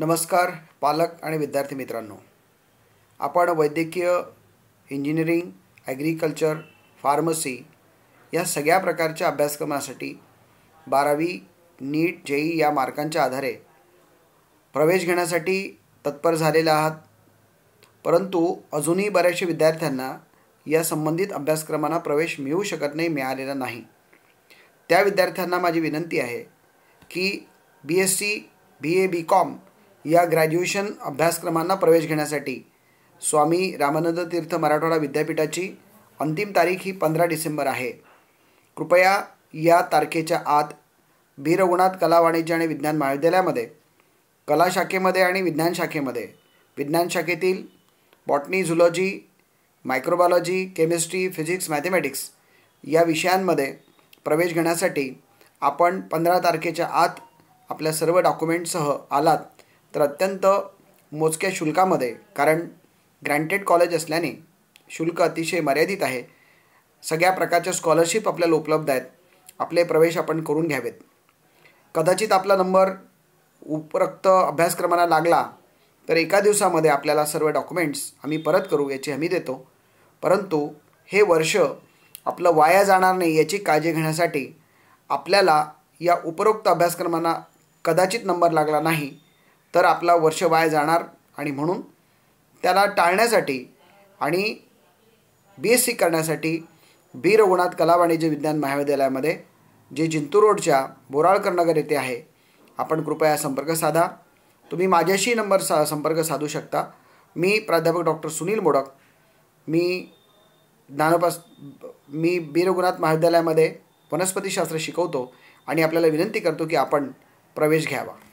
नमस्कार पालक आणि विद्यार्थी मित्रांनो आपण वैद्यकीय इंजिनिअरिंग ॲग्रिकल्चर फार्मसी या सगळ्या प्रकारच्या अभ्यासक्रमासाठी बारावी नीट जेई या मार्कांच्या आधारे प्रवेश घेण्यासाठी तत्पर झालेला आहात परंतु अजूनही बऱ्याचशा विद्यार्थ्यांना या संबंधित अभ्यासक्रमांना प्रवेश मिळू शकत नाही मिळालेला नाही त्या विद्यार्थ्यांना माझी विनंती आहे की B S C B A B com या ग्रॅज्युएशन अभ्यासक्रमांना प्रवेश घेण्यासाठी स्वामी रामानंद तीर्थ मराठवाडा विद्यापीठाची अंतिम तारीख ही पंधरा डिसेंबर आहे कृपया या तारखेच्या आत बी रघुनाथ कला वाणिज्य आणि विज्ञान महाविद्यालयामध्ये कला शाखेमध्ये आणि विज्ञान शाखेमध्ये विज्ञान शाखेतील botany zoology microbiology chemistry physics mathematics या विषयांमध्ये प्रवेश घेण्यासाठी आपण पंधरा तारखेच्या आत आपल्या सर्व डॉक्युमेंटसह आलात तर अत्यंत मोजक्या शुल्कामध्ये कारण ग्रँटेड कॉलेज असल्याने शुल्क अतिशय मर्यादित आहे सगळ्या प्रकारच्या स्कॉलरशिप आपल्याला उपलब्ध आहेत आपले प्रवेश आपण करून घ्यावेत कदाचित आपला नंबर उपरक्त अभ्यासक्रमाला लागला तर एका दिवसामध्ये आपल्याला सर्व डॉक्युमेंट्स आम्ही परत करू याची हमी देतो परंतु हे वर्ष आपलं वाया जाणार नाही याची काळजी घेण्यासाठी आपल्याला या उपरोक्त अभ्यासक्रमांना कदाचित नंबर लागला नाही तर आपला वर्ष वाया जाणार आणि म्हणून त्याला टाळण्यासाठी आणि बी एस सी करण्यासाठी बी रघुनाथ कला वाणिज्य विज्ञान महाविद्यालयामध्ये जे जिंतूर रोडच्या बोराळकरनगर येथे आहे आपण कृपया संपर्क साधा तुम्ही माझ्याशी नंबर सा संपर्क साधू शकता मी प्राध्यापक डॉक्टर सुनील मोडक मी ज्ञानोपास मी बी रघुनाथ महाविद्यालयामध्ये वनस्पतीशास्त्र शिकवतो आणि आपल्याला विनंती करतो की आपण प्रवेश घ्यावा